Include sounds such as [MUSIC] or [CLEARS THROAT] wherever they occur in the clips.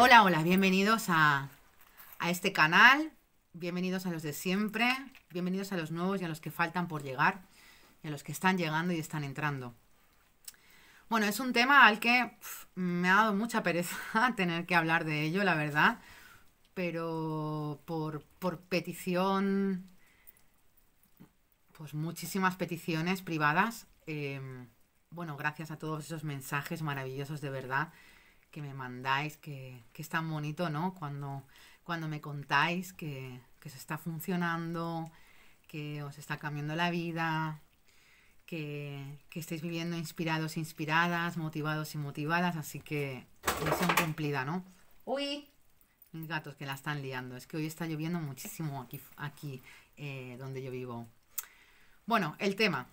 Hola, hola, bienvenidos a, este canal, bienvenidos a los de siempre, bienvenidos a los nuevos y a los que faltan por llegar, y a los que están llegando y están entrando. Bueno, es un tema al que me ha dado mucha pereza [LAUGHS] tener que hablar de ello, la verdad, pero por, petición, pues muchísimas peticiones privadas. Eh, bueno, gracias a todos esos mensajes maravillosos de verdad que me mandáis, que, es tan bonito, ¿no? Cuando, cuando me contáis que, que, se está funcionando, que os está cambiando la vida, que, que estáis viviendo inspirados, inspiradas, motivados y motivadas, así que visión cumplida, ¿no? Uy, mis gatos que la están liando, es que hoy está lloviendo muchísimo aquí, aquí eh, donde yo vivo. Bueno, el tema,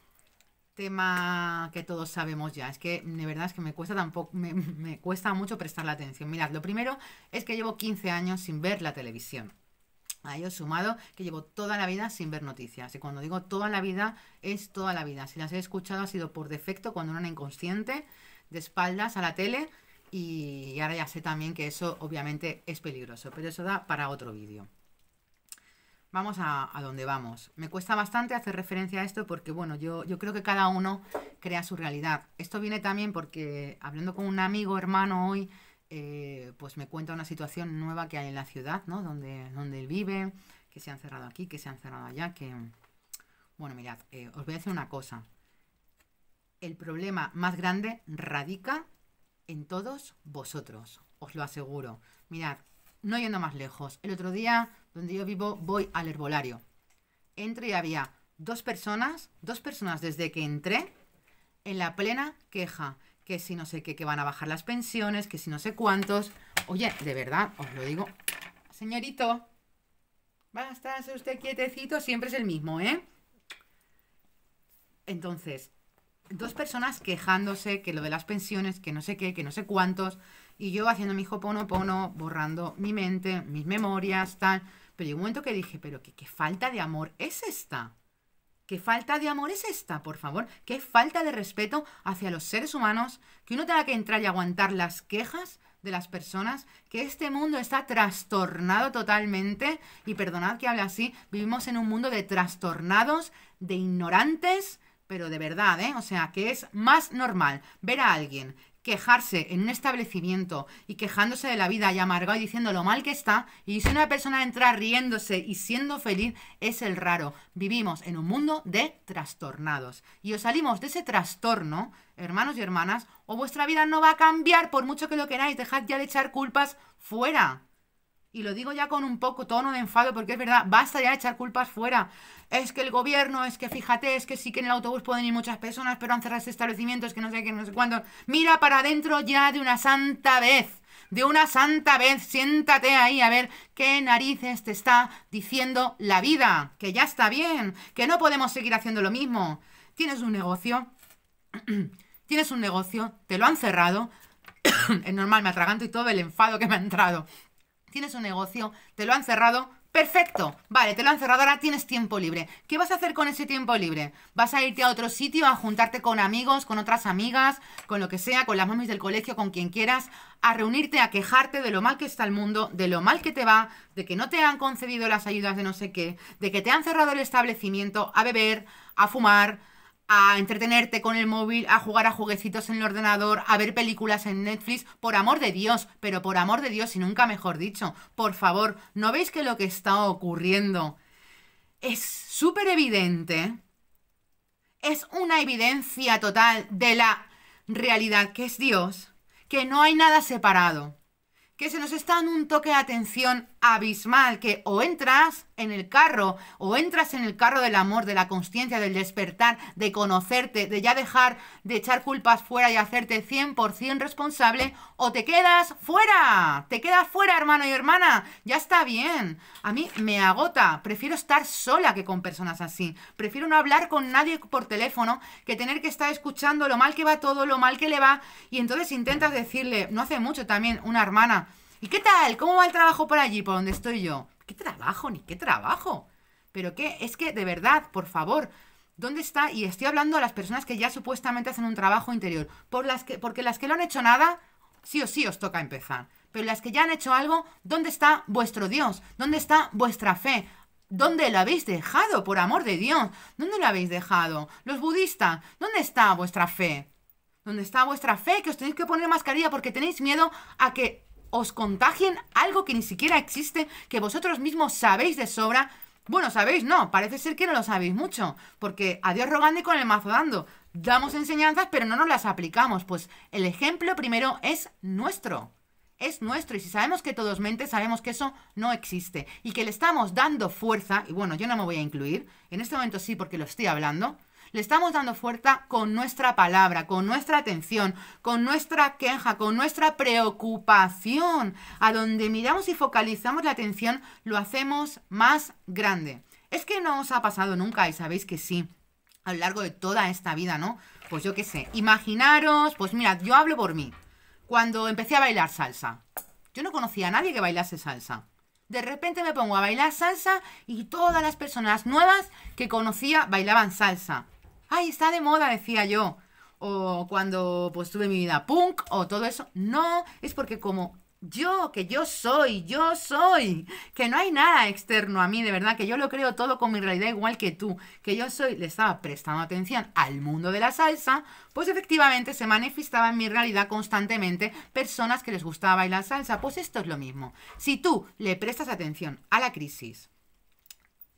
tema que todos sabemos ya. Es que de verdad es que me cuesta tampoco, me, cuesta mucho prestar la atención. Mirad, lo primero es que llevo 15 años sin ver la televisión. A ello sumado que llevo toda la vida sin ver noticias. Y cuando digo toda la vida, es toda la vida. Si las he escuchado ha sido por defecto cuando una era inconsciente, de espaldas a la tele. Y ahora ya sé también que eso obviamente es peligroso, pero eso da para otro vídeo vamos a, a, donde vamos. Me cuesta bastante hacer referencia a esto porque, bueno, yo, creo que cada uno crea su realidad. Esto viene también porque hablando con un amigo, hermano hoy, eh, pues me cuenta una situación nueva que hay en la ciudad, ¿no? Donde, donde él vive, que se han cerrado aquí, que se han cerrado allá, que... Bueno, mirad, eh, os voy a decir una cosa. El problema más grande radica en todos vosotros, os lo aseguro. Mirad, no yendo más lejos, el otro día donde yo vivo, voy al herbolario. Entré y había dos personas, dos personas desde que entré, en la plena queja. Que si no sé qué, que van a bajar las pensiones, que si no sé cuántos. Oye, de verdad, os lo digo. Señorito, basta a usted quietecito, siempre es el mismo, ¿eh? Entonces, dos personas quejándose que lo de las pensiones, que no sé qué, que no sé cuántos, y yo haciendo mi hijo pono borrando mi mente, mis memorias, tal. Pero llegó un momento que dije, pero qué, falta de amor es esta. ¿Qué falta de amor es esta, por favor? ¿Qué falta de respeto hacia los seres humanos que uno tenga que entrar y aguantar las quejas de las personas? Que este mundo está trastornado totalmente. Y perdonad que hable así, vivimos en un mundo de trastornados, de ignorantes, pero de verdad, ¿eh? O sea, que es más normal ver a alguien quejarse en un establecimiento y quejándose de la vida y amargado y diciendo lo mal que está, y si una persona entra riéndose y siendo feliz, es el raro. Vivimos en un mundo de trastornados. Y os salimos de ese trastorno, hermanos y hermanas, o vuestra vida no va a cambiar por mucho que lo queráis. Dejad ya de echar culpas fuera y lo digo ya con un poco tono de enfado, porque es verdad, basta ya de echar culpas fuera. Es que el gobierno, es que fíjate, es que sí que en el autobús pueden ir muchas personas, pero han cerrado establecimientos, que no sé qué, no sé cuándo... Mira para adentro ya de una santa vez. De una santa vez, siéntate ahí a ver qué narices te está diciendo la vida. Que ya está bien, que no podemos seguir haciendo lo mismo. Tienes un negocio, [CLEARS THROAT] tienes un negocio, te lo han cerrado. [CLEARS THROAT] es normal, me atraganto y todo el enfado que me ha entrado tienes un negocio, te lo han cerrado, Perfecto, vale, te lo han cerrado, ahora tienes tiempo libre. ¿Qué vas a hacer con ese tiempo libre? ¿Vas a irte a otro sitio, a juntarte con amigos, con otras amigas, con lo que sea, con las mamis del colegio, con quien quieras, a reunirte, a quejarte de lo mal que está el mundo, de lo mal que te va, de que no te han concedido las ayudas de no sé qué, de que te han cerrado el establecimiento, a beber, a fumar, a entretenerte con el móvil, a jugar a jueguecitos en el ordenador, a ver películas en Netflix, por amor de Dios, pero por amor de Dios y nunca mejor dicho, por favor, ¿no veis que lo que está ocurriendo es súper evidente? Es una evidencia total de la realidad que es Dios, que no hay nada separado, que se nos está dando un toque de atención abismal que o entras en el carro o entras en el carro del amor, de la conciencia del despertar, de conocerte, de ya dejar de echar culpas fuera y hacerte 100% responsable o te quedas fuera, te quedas fuera hermano y hermana, ya está bien. A mí me agota, prefiero estar sola que con personas así, prefiero no hablar con nadie por teléfono que tener que estar escuchando lo mal que va todo, lo mal que le va y entonces intentas decirle, no hace mucho también una hermana, ¿Y qué tal? ¿Cómo va el trabajo por allí, por donde estoy yo? ¿Qué trabajo? Ni qué trabajo. Pero qué, es que de verdad, por favor, ¿dónde está? Y estoy hablando a las personas que ya supuestamente hacen un trabajo interior, por las que, porque las que no han hecho nada, sí o sí os toca empezar. Pero las que ya han hecho algo, ¿dónde está vuestro Dios? ¿Dónde está vuestra fe? ¿Dónde la habéis dejado, por amor de Dios? ¿Dónde lo habéis dejado? Los budistas, ¿dónde está vuestra fe? ¿Dónde está vuestra fe? Que os tenéis que poner mascarilla porque tenéis miedo a que os contagien algo que ni siquiera existe, que vosotros mismos sabéis de sobra. Bueno, sabéis, no, parece ser que no lo sabéis mucho, porque a Dios rogando y con el mazo dando. Damos enseñanzas, pero no nos las aplicamos. Pues el ejemplo primero es nuestro es nuestro y si sabemos que todos mentes, sabemos que eso no existe y que le estamos dando fuerza, y bueno, yo no me voy a incluir, en este momento sí porque lo estoy hablando, le estamos dando fuerza con nuestra palabra, con nuestra atención, con nuestra queja, con nuestra preocupación. A donde miramos y focalizamos la atención, lo hacemos más grande. Es que no os ha pasado nunca y sabéis que sí, a lo largo de toda esta vida, ¿no? Pues yo qué sé, imaginaros, pues mirad, yo hablo por mí. Cuando empecé a bailar salsa, yo no conocía a nadie que bailase salsa. De repente me pongo a bailar salsa y todas las personas nuevas que conocía bailaban salsa. ¡Ay, está de moda! decía yo. O cuando pues tuve mi vida punk o todo eso. No, es porque como yo, que yo soy, yo soy, que no hay nada externo a mí, de verdad, que yo lo creo todo con mi realidad igual que tú, que yo soy, le estaba prestando atención al mundo de la salsa, pues efectivamente se manifestaba en mi realidad constantemente personas que les gustaba bailar salsa. Pues esto es lo mismo. Si tú le prestas atención a la crisis,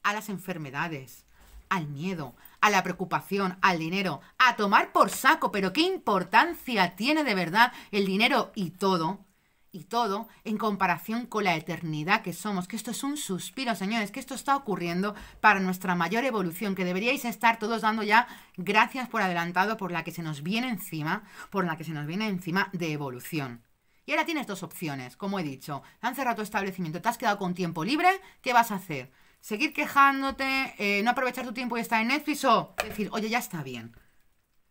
a las enfermedades, al miedo, a la preocupación, al dinero, a tomar por saco, pero qué importancia tiene de verdad el dinero y todo, y todo en comparación con la eternidad que somos, que esto es un suspiro, señores, que esto está ocurriendo para nuestra mayor evolución, que deberíais estar todos dando ya gracias por adelantado por la que se nos viene encima, por la que se nos viene encima de evolución. Y ahora tienes dos opciones, como he dicho, te han cerrado tu establecimiento, te has quedado con tiempo libre, ¿qué vas a hacer? seguir quejándote, eh, no aprovechar tu tiempo y estar en Netflix o decir, oye, ya está bien.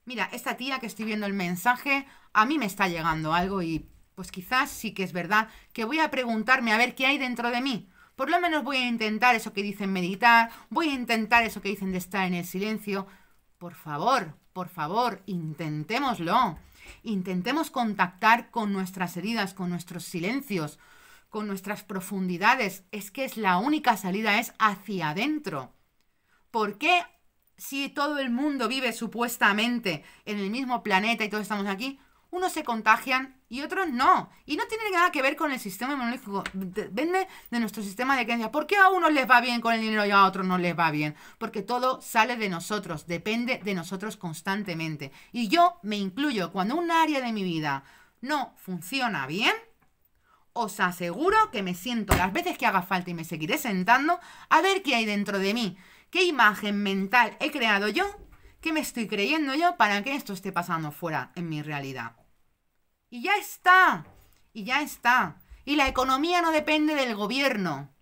Mira, esta tía que estoy viendo el mensaje, a mí me está llegando algo y pues quizás sí que es verdad que voy a preguntarme a ver qué hay dentro de mí. Por lo menos voy a intentar eso que dicen meditar, voy a intentar eso que dicen de estar en el silencio. Por favor, por favor, intentémoslo. Intentemos contactar con nuestras heridas, con nuestros silencios, con nuestras profundidades. Es que es la única salida, es hacia adentro. ¿Por qué si todo el mundo vive supuestamente en el mismo planeta y todos estamos aquí, unos se contagian y otros no. Y no tiene nada que ver con el sistema inmunológico. Depende de nuestro sistema de creencia ¿Por qué a unos les va bien con el dinero y a otros no les va bien? Porque todo sale de nosotros, depende de nosotros constantemente. Y yo me incluyo, cuando un área de mi vida no funciona bien, os aseguro que me siento las veces que haga falta y me seguiré sentando a ver qué hay dentro de mí, qué imagen mental he creado yo, qué me estoy creyendo yo para que esto esté pasando fuera en mi realidad. Y ya está, y ya está. Y la economía no depende del gobierno.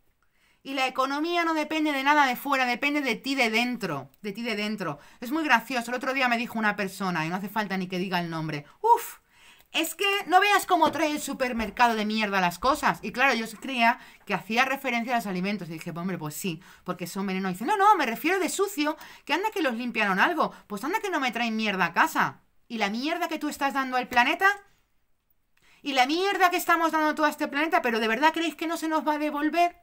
Y la economía no depende de nada de fuera, depende de ti de dentro, de ti de dentro. Es muy gracioso. El otro día me dijo una persona, y no hace falta ni que diga el nombre, Uf es que no veas cómo trae el supermercado de mierda las cosas. Y claro, yo creía que hacía referencia a los alimentos. Y dije, hombre, pues sí, porque son veneno. Y dice, no, no, me refiero de sucio, que anda que los limpiaron algo. Pues anda que no me traen mierda a casa. Y la mierda que tú estás dando al planeta... Y la mierda que estamos dando todo este planeta, pero ¿de verdad creéis que no se nos va a devolver?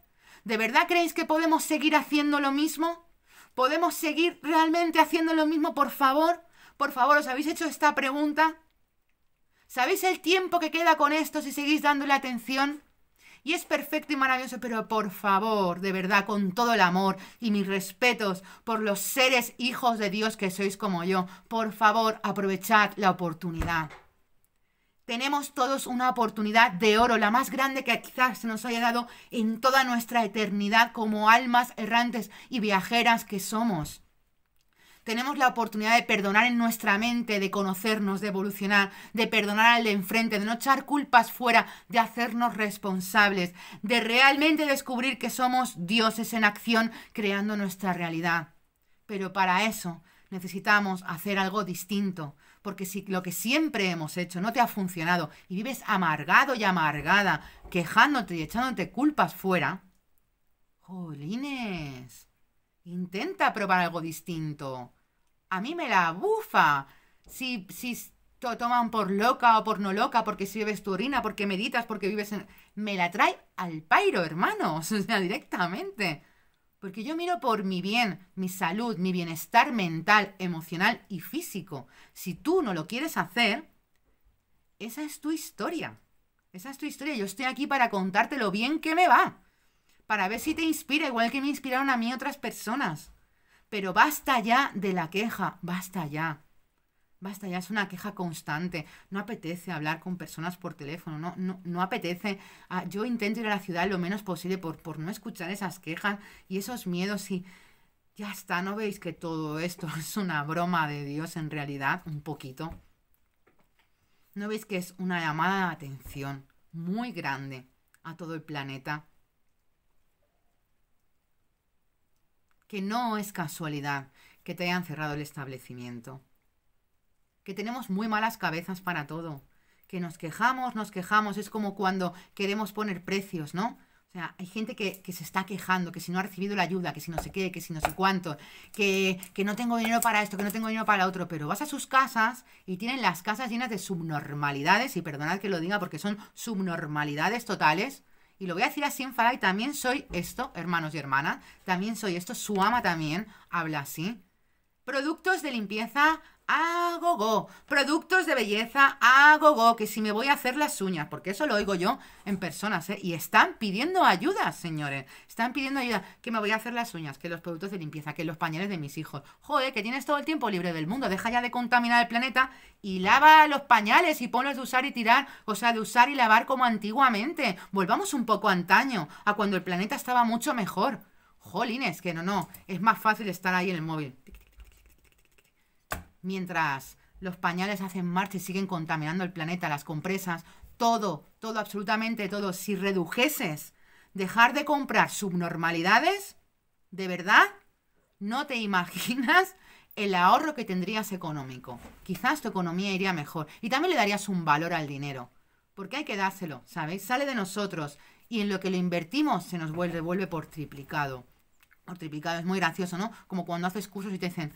¿De verdad creéis que podemos seguir haciendo lo mismo? ¿Podemos seguir realmente haciendo lo mismo? Por favor, por favor, os habéis hecho esta pregunta. ¿Sabéis el tiempo que queda con esto si seguís dándole atención? Y es perfecto y maravilloso, pero por favor, de verdad, con todo el amor y mis respetos por los seres hijos de Dios que sois como yo, por favor, aprovechad la oportunidad. Tenemos todos una oportunidad de oro, la más grande que quizás se nos haya dado en toda nuestra eternidad como almas errantes y viajeras que somos tenemos la oportunidad de perdonar en nuestra mente, de conocernos, de evolucionar, de perdonar al de enfrente, de no echar culpas fuera, de hacernos responsables, de realmente descubrir que somos dioses en acción creando nuestra realidad. Pero para eso necesitamos hacer algo distinto, porque si lo que siempre hemos hecho no te ha funcionado y vives amargado y amargada, quejándote y echándote culpas fuera, jolines Intenta probar algo distinto. A mí me la bufa. Si, si te toman por loca o por no loca, porque si bebes tu orina, porque meditas, porque vives en... Me la trae al pairo, hermanos. [LAUGHS] O sea, directamente. Porque yo miro por mi bien, mi salud, mi bienestar mental, emocional y físico. Si tú no lo quieres hacer, esa es tu historia. Esa es tu historia. Yo estoy aquí para contarte lo bien que me va para ver si te inspira, igual que me inspiraron a mí otras personas. Pero basta ya de la queja, basta ya. Basta ya, es una queja constante. No apetece hablar con personas por teléfono, no, no, apetece. Ah, yo intento ir a la ciudad lo menos posible por, por no escuchar esas quejas y esos miedos y ya está, ¿no veis que todo esto [LAUGHS] es una broma de Dios en realidad? Un poquito. ¿No veis que es una llamada de atención muy grande a todo el planeta? que no es casualidad que te hayan cerrado el establecimiento. Que tenemos muy malas cabezas para todo. Que nos quejamos, nos quejamos. Es como cuando queremos poner precios, ¿no? O sea, hay gente que, se está quejando, que si no ha recibido la ayuda, que si no sé qué, que si no sé cuánto, que, que no tengo dinero para esto, que no tengo dinero para otro, pero vas a sus casas y tienen las casas llenas de subnormalidades, y perdonad que lo diga porque son subnormalidades totales, y lo voy a decir así en y también soy esto, hermanos y hermanas, también soy esto, su ama también habla así. Productos de limpieza Hago go, Productos de belleza hago go, Que si me voy a hacer las uñas, porque eso lo oigo yo en personas, ¿eh? Y están pidiendo ayuda, señores. Están pidiendo ayuda. Que me voy a hacer las uñas, que los productos de limpieza, que los pañales de mis hijos. Joder, que tienes todo el tiempo libre del mundo. Deja ya de contaminar el planeta y lava los pañales y ponlos de usar y tirar. O sea, de usar y lavar como antiguamente. Volvamos un poco antaño, a cuando el planeta estaba mucho mejor. Jolines, que no, no. Es más fácil estar ahí en el móvil mientras los pañales hacen marcha y siguen contaminando el planeta, las compresas, todo, todo, absolutamente todo, si redujeses dejar de comprar subnormalidades, de verdad, no te imaginas el ahorro que tendrías económico. Quizás tu economía iría mejor y también le darías un valor al dinero, porque hay que dárselo, ¿sabéis? Sale de nosotros y en lo que lo invertimos se nos vuelve, vuelve por triplicado triplicado, es muy gracioso, ¿no? Como cuando haces cursos y te dicen,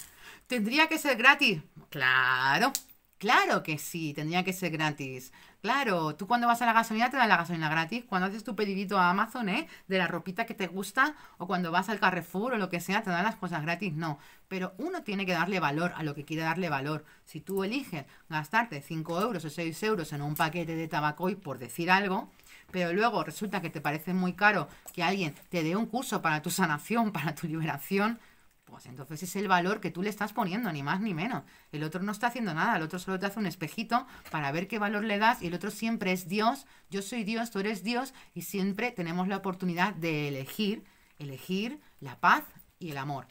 tendría que ser gratis. Claro, claro que sí, tendría que ser gratis. Claro, tú cuando vas a la gasolina te dan la gasolina gratis, cuando haces tu pedidito a Amazon, ¿eh? De la ropita que te gusta, o cuando vas al Carrefour o lo que sea, te dan las cosas gratis, no. Pero uno tiene que darle valor a lo que quiere darle valor. Si tú eliges gastarte 5 euros o 6 euros en un paquete de tabaco y por decir algo, pero luego resulta que te parece muy caro que alguien te dé un curso para tu sanación, para tu liberación, pues entonces es el valor que tú le estás poniendo, ni más ni menos. El otro no está haciendo nada, el otro solo te hace un espejito para ver qué valor le das y el otro siempre es Dios, yo soy Dios, tú eres Dios y siempre tenemos la oportunidad de elegir, elegir la paz y el amor.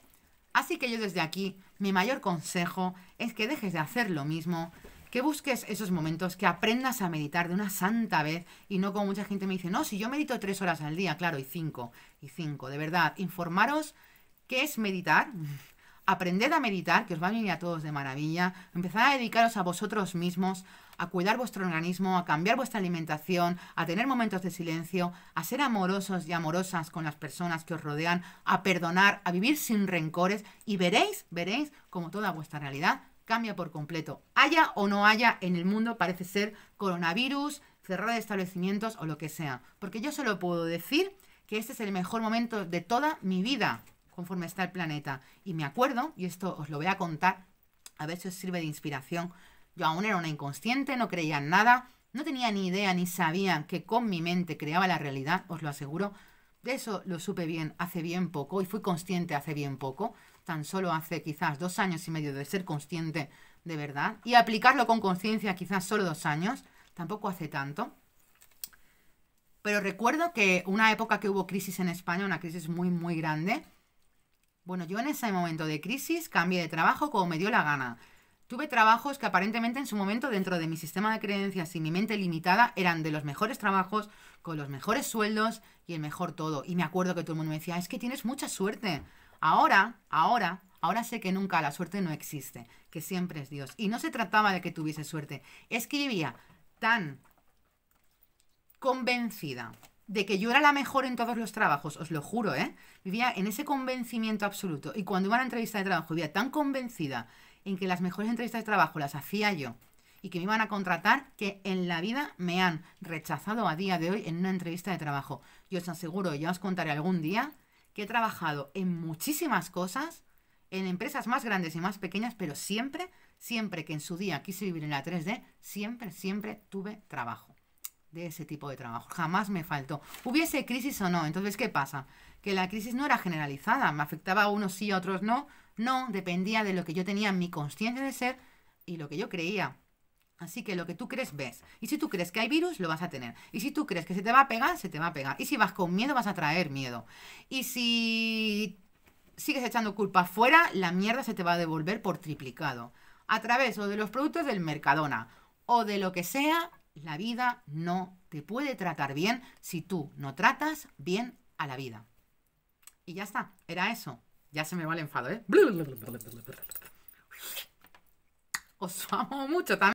Así que yo desde aquí, mi mayor consejo es que dejes de hacer lo mismo, que busques esos momentos, que aprendas a meditar de una santa vez y no como mucha gente me dice, no, si yo medito tres horas al día, claro, y cinco, y cinco, de verdad, informaros qué es meditar, [LAUGHS] aprended a meditar, que os va a venir a todos de maravilla, empezad a dedicaros a vosotros mismos, a cuidar vuestro organismo, a cambiar vuestra alimentación, a tener momentos de silencio, a ser amorosos y amorosas con las personas que os rodean, a perdonar, a vivir sin rencores y veréis, veréis como toda vuestra realidad cambia por completo. Haya o no haya en el mundo, parece ser coronavirus, cerrar de establecimientos o lo que sea. Porque yo solo puedo decir que este es el mejor momento de toda mi vida, conforme está el planeta. Y me acuerdo, y esto os lo voy a contar, a ver si os sirve de inspiración. Yo aún era una inconsciente, no creía en nada, no tenía ni idea ni sabía que con mi mente creaba la realidad, os lo aseguro. De eso lo supe bien hace bien poco y fui consciente hace bien poco tan solo hace quizás dos años y medio de ser consciente de verdad y aplicarlo con conciencia quizás solo dos años, tampoco hace tanto. Pero recuerdo que una época que hubo crisis en España, una crisis muy, muy grande, bueno, yo en ese momento de crisis cambié de trabajo como me dio la gana. Tuve trabajos que aparentemente en su momento dentro de mi sistema de creencias y mi mente limitada eran de los mejores trabajos, con los mejores sueldos y el mejor todo. Y me acuerdo que todo el mundo me decía, es que tienes mucha suerte. Ahora, ahora, Ahora sé que nunca la suerte no existe, que siempre es Dios. Y no se trataba de que tuviese suerte, es que vivía tan convencida de que yo era la mejor en todos los trabajos, os lo juro, ¿eh? Vivía en ese convencimiento absoluto. Y cuando iba a la entrevista de trabajo, vivía tan convencida en que las mejores entrevistas de trabajo las hacía yo y que me iban a contratar que en la vida me han rechazado a día de hoy en una entrevista de trabajo. Yo os aseguro, ya os contaré algún día que he trabajado en muchísimas cosas, en empresas más grandes y más pequeñas, pero siempre, siempre que en su día quise vivir en la 3D, siempre, siempre tuve trabajo de ese tipo de trabajo. Jamás me faltó. Hubiese crisis o no. Entonces, ¿qué pasa? Que la crisis no era generalizada. Me afectaba a unos sí, a otros no. No, dependía de lo que yo tenía en mi conciencia de ser y lo que yo creía. Así que lo que tú crees, ves. Y si tú crees que hay virus, lo vas a tener. Y si tú crees que se te va a pegar, se te va a pegar. Y si vas con miedo, vas a traer miedo. Y si sigues echando culpa afuera, la mierda se te va a devolver por triplicado. A través o de los productos del Mercadona o de lo que sea, la vida no te puede tratar bien si tú no tratas bien a la vida. Y ya está, era eso. Ya se me va el enfado, ¿eh? [LAUGHS] Os amo mucho también.